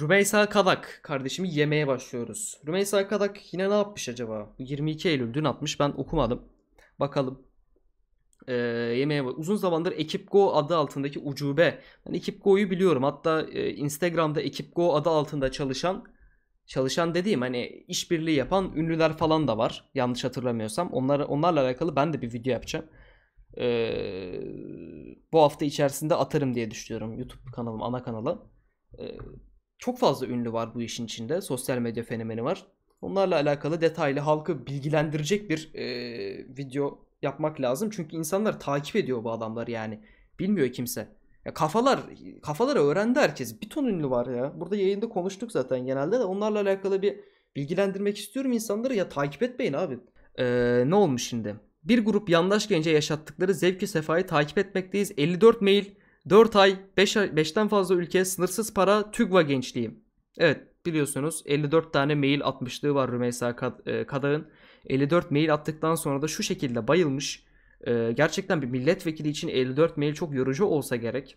Rümeysa Kadak kardeşimi yemeye başlıyoruz. Rümeysa Kadak yine ne yapmış acaba? 22 Eylül dün atmış ben okumadım. Bakalım. Ee, bak. Uzun zamandır Ekip Go adı altındaki ucube. Ben Ekip Go'yu biliyorum. Hatta e, Instagram'da Ekip Go adı altında çalışan çalışan dediğim hani işbirliği yapan ünlüler falan da var. Yanlış hatırlamıyorsam. Onlar, onlarla alakalı ben de bir video yapacağım. Ee, bu hafta içerisinde atarım diye düşünüyorum. YouTube kanalım ana kanalı. Ee, çok fazla ünlü var bu işin içinde. Sosyal medya fenomeni var. Onlarla alakalı detaylı halkı bilgilendirecek bir e, video yapmak lazım. Çünkü insanlar takip ediyor bu adamlar yani. Bilmiyor kimse. Ya kafalar kafalar öğrendi herkes. Bir ton ünlü var ya. Burada yayında konuştuk zaten genelde de onlarla alakalı bir bilgilendirmek istiyorum insanları. Ya takip etmeyin abi. Ee, ne olmuş şimdi? Bir grup yandaş gence yaşattıkları zevki sefayı takip etmekteyiz. 54 mail 4 ay 5 5'ten fazla ülke sınırsız para TÜGVA gençliği. Evet biliyorsunuz 54 tane mail atmışlığı var Rümeysa e, Kadağ'ın. 54 mail attıktan sonra da şu şekilde bayılmış. E, gerçekten bir milletvekili için 54 mail çok yorucu olsa gerek.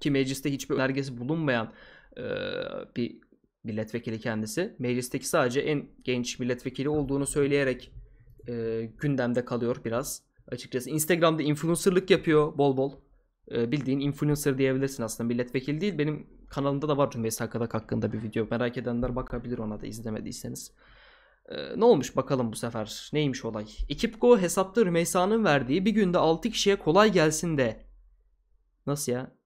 Ki mecliste hiçbir önergesi bulunmayan e, bir milletvekili kendisi. Meclisteki sadece en genç milletvekili olduğunu söyleyerek gündemde kalıyor biraz açıkçası. Instagram'da influencerlık yapıyor bol bol. Ee, bildiğin influencer diyebilirsin aslında milletvekili değil. Benim kanalımda da var Cumhuriyet Sakadak hakkında bir video. Merak edenler bakabilir ona da izlemediyseniz. Ee, ne olmuş bakalım bu sefer? Neymiş olay? Ekip Ekipgo hesapta Rümeysa'nın verdiği bir günde 6 kişiye kolay gelsin de. Nasıl ya?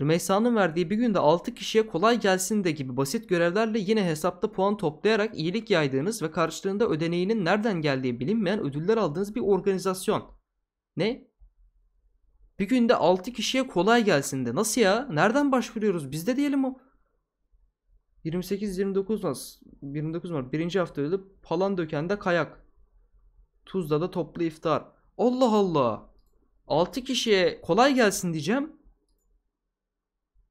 Rümeysa'nın verdiği bir günde 6 kişiye kolay gelsin de gibi basit görevlerle yine hesapta puan toplayarak iyilik yaydığınız ve karşılığında ödeneğinin nereden geldiği bilinmeyen ödüller aldığınız bir organizasyon. Ne? Bir günde 6 kişiye kolay gelsin de. Nasıl ya? Nereden başvuruyoruz? Biz de diyelim o. 28-29 Mart. 29 Mart. Birinci hafta öyle. Palandöken'de kayak. da toplu iftar. Allah Allah. 6 kişiye kolay gelsin diyeceğim.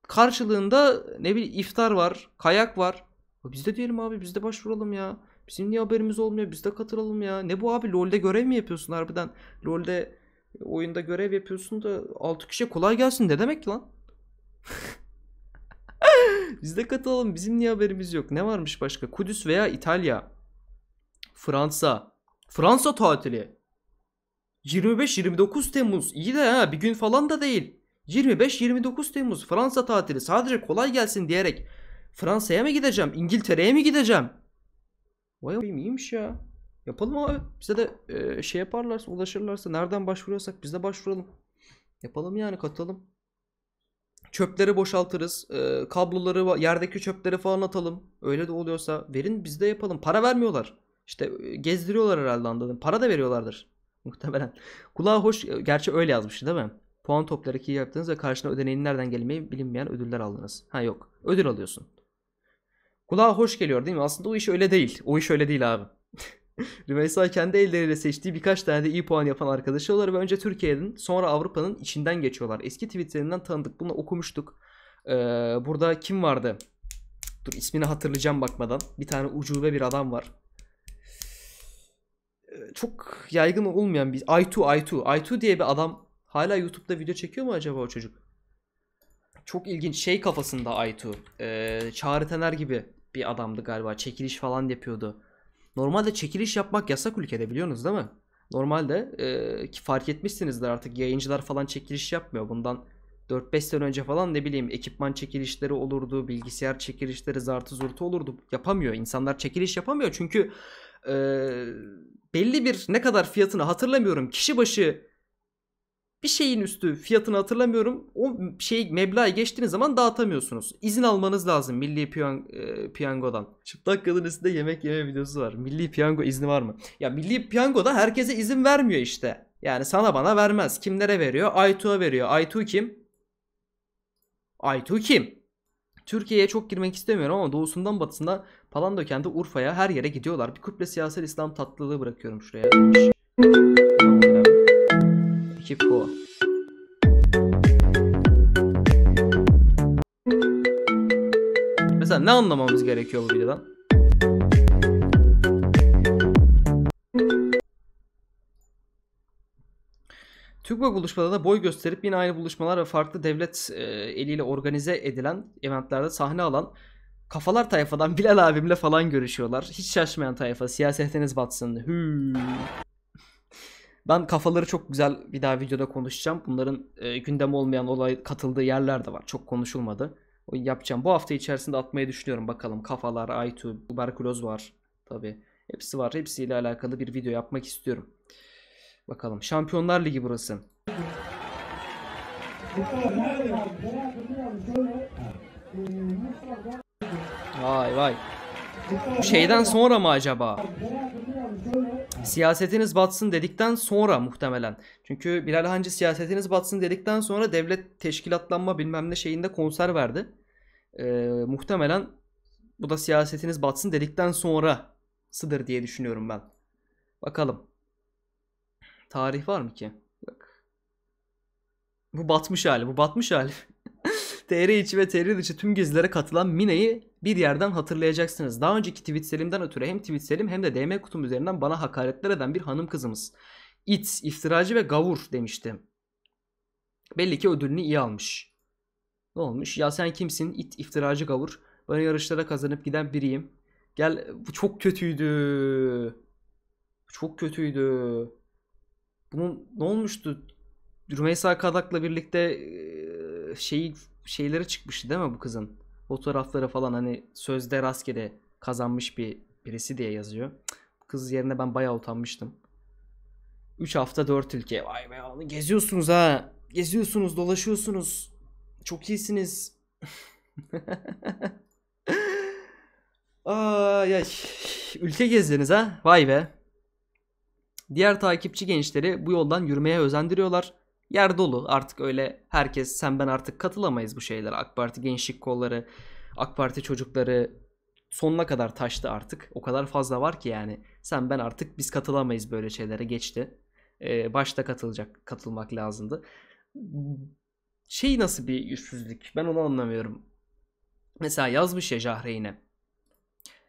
Karşılığında ne bileyim iftar var, kayak var. Biz de diyelim abi biz de başvuralım ya. Bizim niye haberimiz olmuyor? Biz de katılalım ya. Ne bu abi LoL'de görev mi yapıyorsun harbiden? LoL'de Oyunda görev yapıyorsun da 6 kişiye kolay gelsin ne demek ki lan? Biz de katılalım. Bizim niye haberimiz yok? Ne varmış başka? Kudüs veya İtalya. Fransa. Fransa tatili. 25-29 Temmuz. İyi de ha bir gün falan da değil. 25-29 Temmuz Fransa tatili sadece kolay gelsin diyerek Fransa'ya mı gideceğim? İngiltere'ye mi gideceğim? Vay vay iyiymiş ya. Yapalım abi. Bize de e, şey yaparlarsa, ulaşırlarsa nereden başvuruyorsak biz de başvuralım. Yapalım yani katılalım Çöpleri boşaltırız. E, kabloları, yerdeki çöpleri falan atalım. Öyle de oluyorsa verin biz de yapalım. Para vermiyorlar. İşte e, gezdiriyorlar herhalde anladım. Para da veriyorlardır. Muhtemelen. Kulağa hoş. Gerçi öyle yazmıştı değil mi? Puan toplayarak iyi yaptınız ve karşına ödeneğin nereden gelmeyi bilinmeyen ödüller aldınız. Ha yok. Ödül alıyorsun. Kulağa hoş geliyor değil mi? Aslında o iş öyle değil. O iş öyle değil abi. Rümeysa kendi elleriyle seçtiği birkaç tane de iyi puan yapan arkadaşı var ve önce Türkiye'nin sonra Avrupa'nın içinden geçiyorlar. Eski tweetlerinden tanıdık. Bunu okumuştuk. Ee, burada kim vardı? Dur ismini hatırlayacağım bakmadan. Bir tane ucube bir adam var. Ee, çok yaygın olmayan bir I2 I2 I2 diye bir adam hala YouTube'da video çekiyor mu acaba o çocuk? Çok ilginç şey kafasında I2. Ee, Çağrı Tener gibi bir adamdı galiba. Çekiliş falan yapıyordu Normalde çekiliş yapmak yasak ülkede biliyorsunuz değil mi? Normalde e, ki fark etmişsinizdir artık yayıncılar falan çekiliş yapmıyor. Bundan 4-5 sene önce falan ne bileyim ekipman çekilişleri olurdu, bilgisayar çekilişleri zartı zurtu olurdu. Yapamıyor. insanlar çekiliş yapamıyor çünkü e, belli bir ne kadar fiyatını hatırlamıyorum. Kişi başı bir şeyin üstü fiyatını hatırlamıyorum. O şey meblağı geçtiğiniz zaman dağıtamıyorsunuz. İzin almanız lazım Milli Piyan e, Piyango'dan. Çıplak kadın üstünde yemek yeme videosu var. Milli Piyango izni var mı? Ya Milli Piyango'da herkese izin vermiyor işte. Yani sana bana vermez. Kimlere veriyor? Aytu'ya veriyor. Aytu kim? Aytu kim? Türkiye'ye çok girmek istemiyorum ama doğusundan batısına Palandöken'de Urfa'ya her yere gidiyorlar. Bir kuple siyasal İslam tatlılığı bırakıyorum şuraya. 2 puan. Mesela ne anlamamız gerekiyor bu videodan? TÜGVA buluşmada da boy gösterip yine aynı buluşmalar ve farklı devlet e, eliyle organize edilen eventlerde sahne alan kafalar tayfadan Bilal abimle falan görüşüyorlar. Hiç şaşmayan tayfa siyasetiniz batsın. Hüüü. Ben kafaları çok güzel bir daha videoda konuşacağım. Bunların e, gündem olmayan olay katıldığı yerler de var. Çok konuşulmadı. O yapacağım. Bu hafta içerisinde atmayı düşünüyorum bakalım. Kafalar, Aytu, tuberküloz var. Tabi hepsi var. Hepsiyle alakalı bir video yapmak istiyorum. Bakalım. Şampiyonlar Ligi burası. Vay vay. Bu şeyden sonra mı acaba? siyasetiniz batsın dedikten sonra muhtemelen. Çünkü Bilal Hancı siyasetiniz batsın dedikten sonra devlet teşkilatlanma bilmem ne şeyinde konser verdi. E, muhtemelen bu da siyasetiniz batsın dedikten sonra sıdır diye düşünüyorum ben. Bakalım. Tarih var mı ki? Bak. Bu batmış hali. Bu batmış hali. TR içi ve TR dışı tüm gezilere katılan Mine'yi bir yerden hatırlayacaksınız. Daha önceki tweetlerimden ötürü hem tweetlerim hem de DM kutum üzerinden bana hakaretler eden bir hanım kızımız. İt, iftiracı ve gavur demişti. Belli ki ödülünü iyi almış. Ne olmuş? Ya sen kimsin? İt, iftiracı, gavur. Ben yarışlara kazanıp giden biriyim. Gel bu çok kötüydü. Çok kötüydü. Bunun ne olmuştu? Rümeysa Kadak'la birlikte şey şeylere çıkmıştı değil mi bu kızın? fotoğrafları falan hani sözde rastgele kazanmış bir birisi diye yazıyor. Kız yerine ben bayağı utanmıştım. 3 hafta 4 ülke. Vay be oğlum geziyorsunuz ha. Geziyorsunuz, dolaşıyorsunuz. Çok iyisiniz. Aa, ya, ülke gezdiniz ha. Vay be. Diğer takipçi gençleri bu yoldan yürümeye özendiriyorlar yer dolu. Artık öyle herkes sen ben artık katılamayız bu şeylere. AK Parti gençlik kolları, AK Parti çocukları sonuna kadar taştı artık. O kadar fazla var ki yani. Sen ben artık biz katılamayız böyle şeylere geçti. Ee, başta katılacak katılmak lazımdı. Şey nasıl bir yüzsüzlük? Ben onu anlamıyorum. Mesela yazmış ya Jahreyn'e.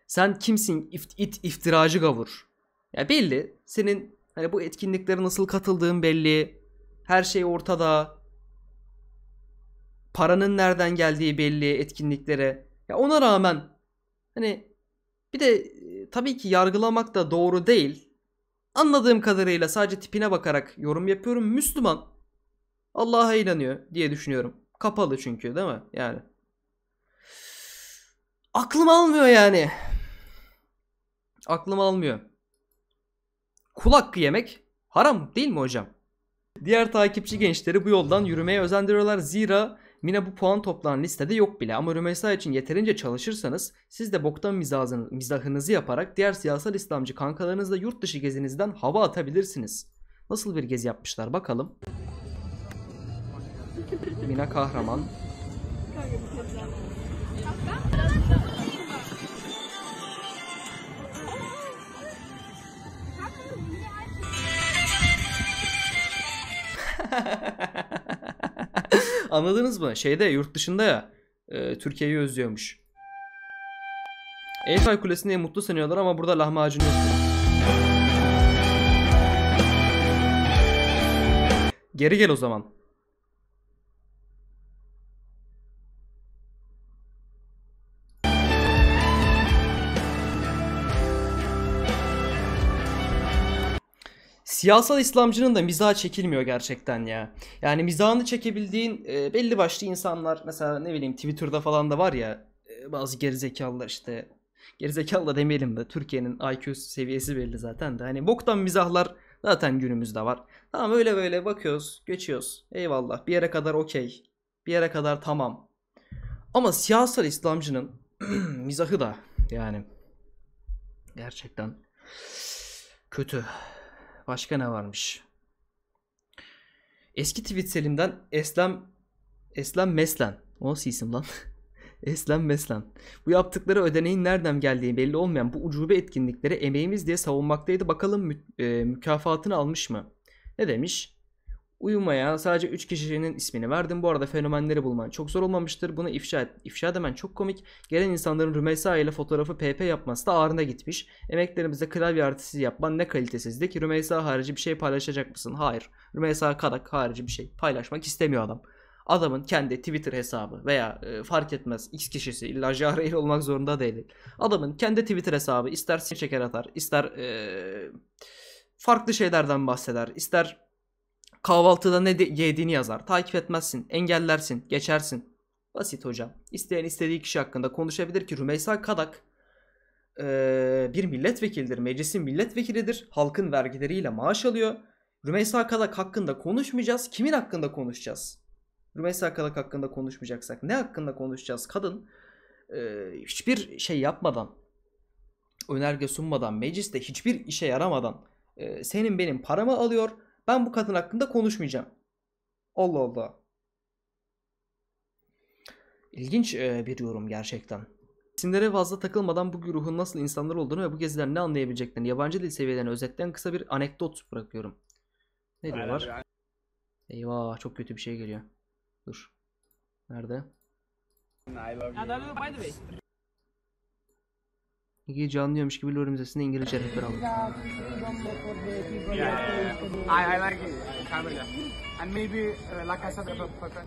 Sen kimsin ift, it iftiracı gavur. Ya belli. Senin hani bu etkinliklere nasıl katıldığın belli. Her şey ortada. Paranın nereden geldiği belli etkinliklere. Ya ona rağmen hani bir de e, tabii ki yargılamak da doğru değil. Anladığım kadarıyla sadece tipine bakarak yorum yapıyorum. Müslüman Allah'a inanıyor diye düşünüyorum. Kapalı çünkü değil mi? Yani. Aklım almıyor yani. Aklım almıyor. Kul hakkı yemek haram değil mi hocam? Diğer takipçi gençleri bu yoldan yürümeye özendiriyorlar. Zira Mina bu puan toplanan listede yok bile ama Rümeysa için yeterince çalışırsanız siz de boktan mizahınızı, mizahınızı yaparak diğer siyasal İslamcı kankalarınızla yurt dışı gezinizden hava atabilirsiniz. Nasıl bir gezi yapmışlar bakalım. Mina Kahraman. Anladınız mı? Şeyde yurt dışında ya e, Türkiye'yi özlüyormuş. Eyfel Kulesi'ni mutlu sanıyorlar ama burada lahmacun yok. Geri gel o zaman. siyasal İslamcının da mizahı çekilmiyor gerçekten ya. Yani mizahını çekebildiğin e, belli başlı insanlar mesela ne bileyim Twitter'da falan da var ya e, bazı gerizekalılar işte gerizekalı da demeyelim de Türkiye'nin IQ seviyesi belli zaten de hani boktan mizahlar zaten günümüzde var. Tamam öyle böyle bakıyoruz geçiyoruz eyvallah bir yere kadar okey bir yere kadar tamam. Ama siyasal İslamcının mizahı da yani gerçekten kötü. Başka ne varmış? Eski tweet Selim'den Eslem Eslem Meslen. O nasıl isim lan? Eslem Meslen. Bu yaptıkları ödeneğin nereden geldiği belli olmayan bu ucube etkinlikleri emeğimiz diye savunmaktaydı. Bakalım mü- e, mükafatını almış mı? Ne demiş? Uyumaya sadece 3 kişinin ismini verdim. Bu arada fenomenleri bulman çok zor olmamıştır. Bunu ifşa, et, ifşa demen çok komik. Gelen insanların Rümeysa ile fotoğrafı PP yapması da ağrına gitmiş. Emeklerimizde klavye artısı yapman ne kalitesizlik. Rümeysa harici bir şey paylaşacak mısın? Hayır. Rümeysa Kadak harici bir şey paylaşmak istemiyor adam. Adamın kendi Twitter hesabı veya e, fark etmez X kişisi illa Jahreil olmak zorunda değil. Adamın kendi Twitter hesabı ister şeker atar ister e, farklı şeylerden bahseder ister kahvaltıda ne yediğini yazar. Takip etmezsin, engellersin, geçersin. Basit hocam. İsteyen istediği kişi hakkında konuşabilir ki Rümeysa Kadak ee, bir milletvekildir. Meclisin milletvekilidir. Halkın vergileriyle maaş alıyor. Rümeysa Kadak hakkında konuşmayacağız. Kimin hakkında konuşacağız? Rümeysa Kadak hakkında konuşmayacaksak ne hakkında konuşacağız? Kadın e, hiçbir şey yapmadan, önerge sunmadan, mecliste hiçbir işe yaramadan e, senin benim paramı alıyor ben bu kadın hakkında konuşmayacağım. Allah Allah. İlginç e, bir yorum gerçekten. İsimlere fazla takılmadan bu ruhun nasıl insanlar olduğunu ve bu gezilerini ne anlayabileceklerini yabancı dil seviyelerine özetleyen kısa bir anekdot bırakıyorum. Ne diyorlar? Aynen. Eyvah çok kötü bir şey geliyor. Dur. Nerede? İyi canlıyormuş gibi lore İngilizce rehber aldım. Yeah, yeah, yeah. I, I like it, Camila. And maybe uh, La Casa de Papel.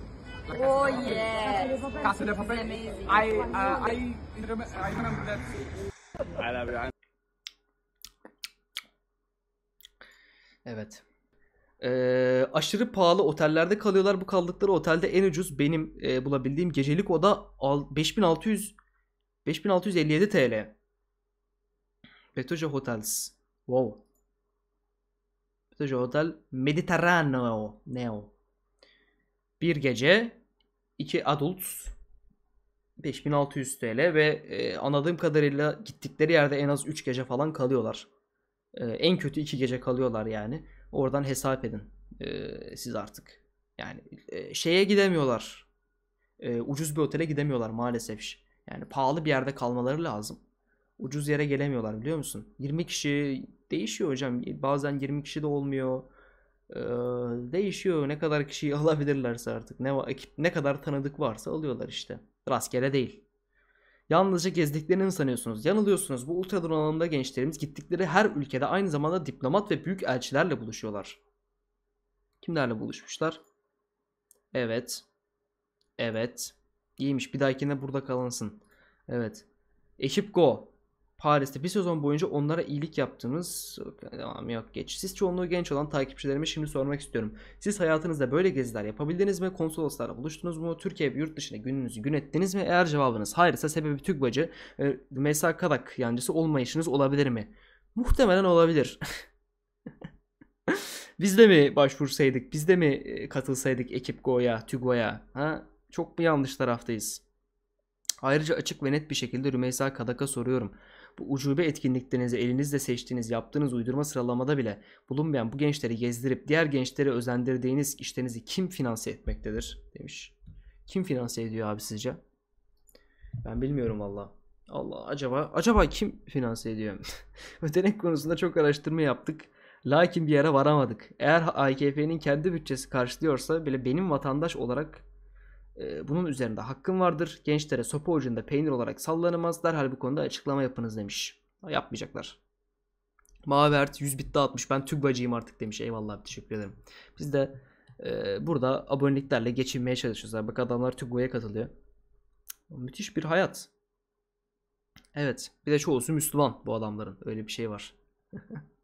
oh yes, Casa de Papel. Oh, amazing. I uh, I remember, I remember that. I love you. Evet. Ee, aşırı pahalı otellerde kalıyorlar. Bu kaldıkları otelde en ucuz benim e, bulabildiğim gecelik oda 5600 5657 TL. Petoja Hotels. Wow. Öteki otel Mediterraneo. Neo. Bir gece iki adult 5600 TL ve e, anladığım kadarıyla gittikleri yerde en az 3 gece falan kalıyorlar. E, en kötü 2 gece kalıyorlar yani. Oradan hesap edin e, siz artık. Yani e, şeye gidemiyorlar. E, ucuz bir otele gidemiyorlar maalesef. Yani pahalı bir yerde kalmaları lazım ucuz yere gelemiyorlar biliyor musun? 20 kişi değişiyor hocam. E, bazen 20 kişi de olmuyor. Ee, değişiyor. Ne kadar kişiyi alabilirlerse artık. Ne, ekip, ne kadar tanıdık varsa alıyorlar işte. Rastgele değil. Yalnızca gezdiklerini mi sanıyorsunuz? Yanılıyorsunuz. Bu ultra donanımda gençlerimiz gittikleri her ülkede aynı zamanda diplomat ve büyük elçilerle buluşuyorlar. Kimlerle buluşmuşlar? Evet. Evet. İyiymiş. Bir dahakine burada kalınsın. Evet. Ekip Go. Paris'te bir sezon boyunca onlara iyilik yaptığımız, Devam yok geç. Siz çoğunluğu genç olan takipçilerime şimdi sormak istiyorum. Siz hayatınızda böyle geziler yapabildiniz mi? Konsoloslarla buluştunuz mu? Türkiye ve yurt dışına gününüzü gün ettiniz mi? Eğer cevabınız hayırsa sebebi TÜGVA'cı e, Mesa Kadak yancısı olmayışınız olabilir mi? Muhtemelen olabilir. biz de mi başvursaydık? Biz de mi e, katılsaydık ekip Go'ya, TÜGVA'ya? Ha? Çok mu yanlış taraftayız? Ayrıca açık ve net bir şekilde Rümeysa Kadak'a soruyorum. Bu ucube etkinliklerinizi elinizle seçtiğiniz, yaptığınız uydurma sıralamada bile bulunmayan bu gençleri gezdirip diğer gençleri özendirdiğiniz işlerinizi kim finanse etmektedir? Demiş. Kim finanse ediyor abi sizce? Ben bilmiyorum valla. Allah acaba acaba kim finanse ediyor? Ödenek konusunda çok araştırma yaptık. Lakin bir yere varamadık. Eğer AKP'nin kendi bütçesi karşılıyorsa bile benim vatandaş olarak bunun üzerinde hakkım vardır. Gençlere sopa ucunda peynir olarak sallanamaz. Derhal bu konuda açıklama yapınız demiş. Yapmayacaklar. Mavi 100 bit dağıtmış. Ben tügbacıyım artık demiş. Eyvallah teşekkür ederim. Biz de e, burada aboneliklerle geçinmeye çalışıyoruz. Bak adamlar tügboya katılıyor. Müthiş bir hayat. Evet. Bir de çoğusu Müslüman bu adamların. Öyle bir şey var.